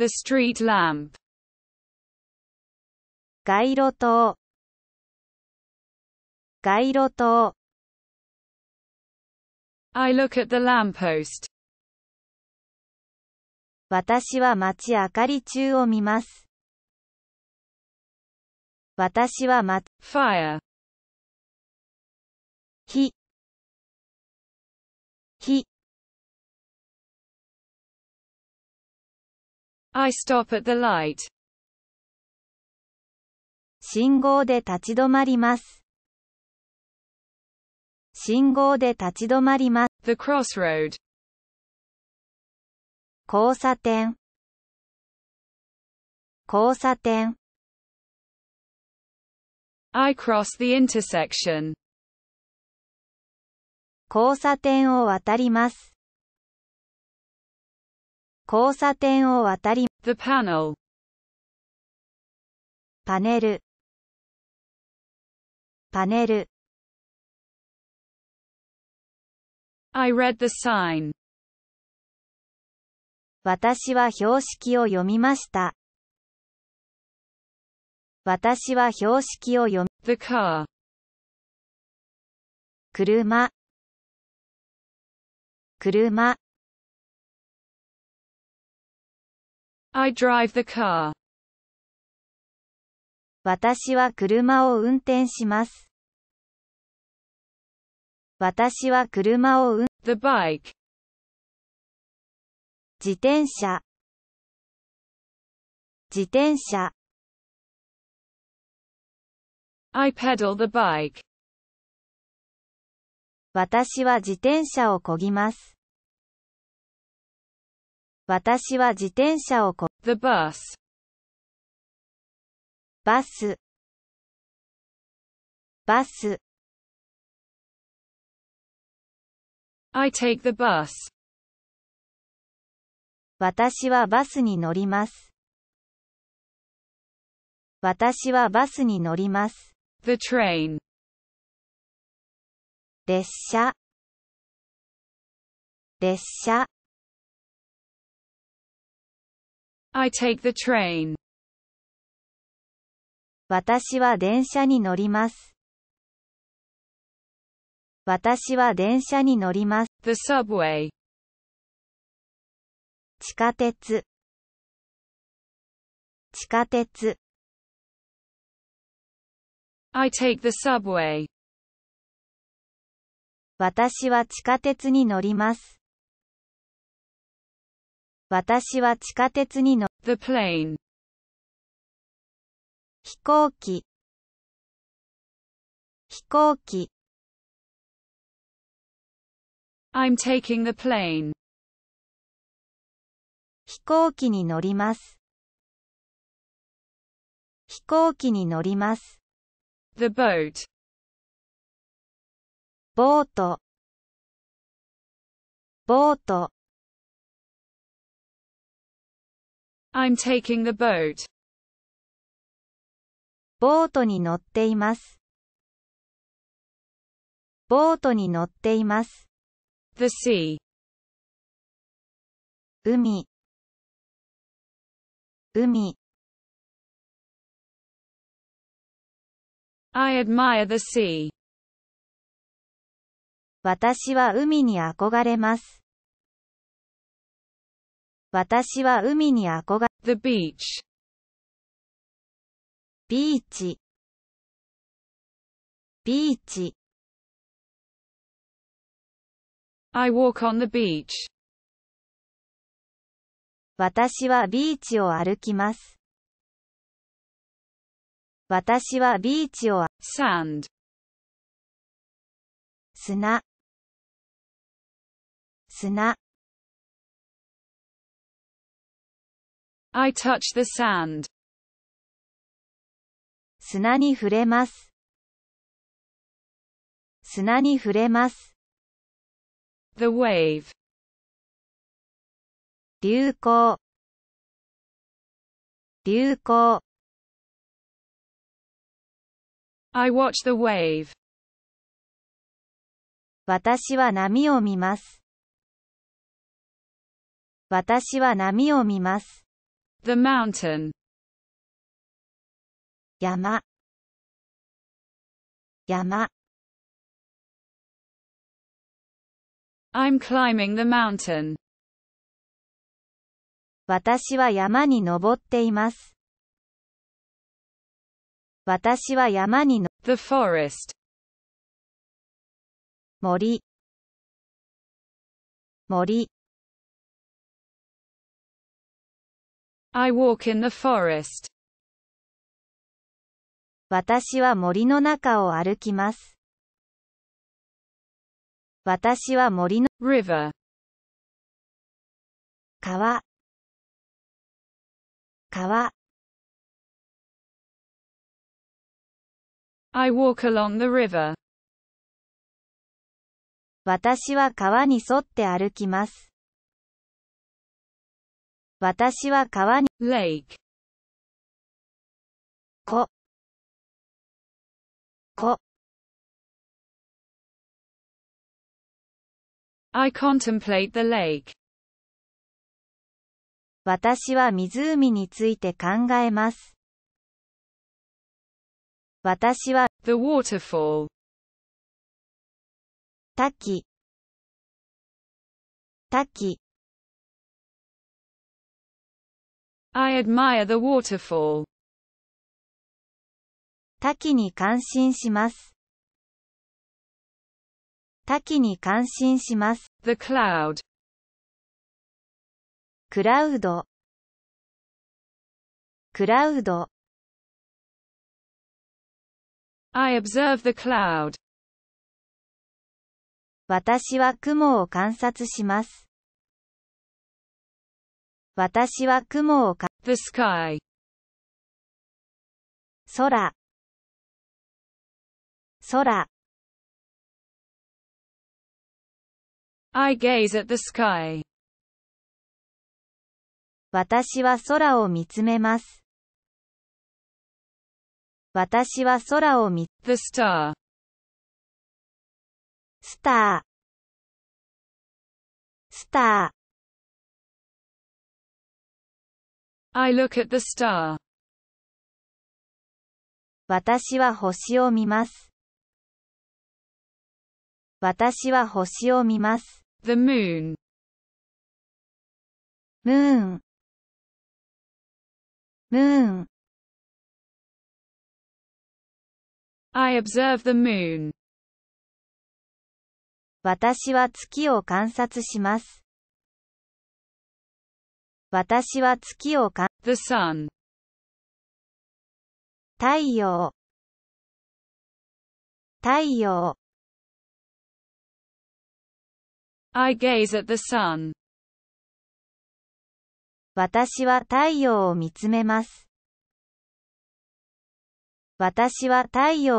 The street lamp. 街路灯街路灯 I look at the lamppost. 私は街明かり中を見ます。私は街、fire 火火 I stop at the light. 信号で立ち止まります。信号で立ち止まります。The crossroad. 交差点交差点 I cross the intersection. 交差点を渡ります。交差点を渡り、The panel パネルパネル I read the sign 私は標識を読みました。私は標識を読み、The car 車車 I drive the car. 私は車を運転します。私は車を運 The bike. 自転車自転車 I pedal the bike. 私は自転車をこぎます。私は自転車をこ The bus バスバス I take the bus 私はバスに乗ります私はバスに乗ります The train 列車列車 I take the train. 私は電車に乗ります。私は電車に乗ります。The subway. 地下鉄地下鉄 I take the subway. 私は地下鉄に乗ります。私は地下鉄に乗 The plane 飛行機飛行機 I'm taking the plane 飛行機に乗ります飛行機に乗ります The boat ボートボート I'm taking the boat. ボートに乗っています。ボートに乗っています。The sea. 海海 I admire the sea. 私は海に憧れます。私は海に憧れ、The beach ビーチ、ビーチ。I walk on the beach 私はビーチを歩きます。私はビーチを、sand 砂、砂。I touch the sand. 砂に触れます。砂に触れます。The wave. 流行流行 I watch the wave. 私は波を見ます。私は波を見ます。The mountain. 山山 I'm climbing the mountain. 私は山に登っています。私は山にの The forest. 森森 I walk in the forest. 私は森の中を歩きます。私は森の river 川川 I walk along the river 私は川に沿って歩きます。私は川に、lake。こ、こ。I contemplate the lake. 私は湖について考えます。私は、the waterfall。滝、滝。I admire the waterfall. 多岐に感心します。多岐に感心します。The cloud. クラウド。クラウド。I observe the cloud. 私は雲を観察します。私は雲をか The sky 空空 I gaze at the sky 私は空を見つめます。私は空を見、The star スタースター I look at the star. 私は星を見ます。私は星を見ます。The moon. Moon. Moon. I observe the moon. 私は月を観察します。私は月をか、The sun. 太陽太陽 I gaze at the sun. 私は太陽を見つめます。私は太陽を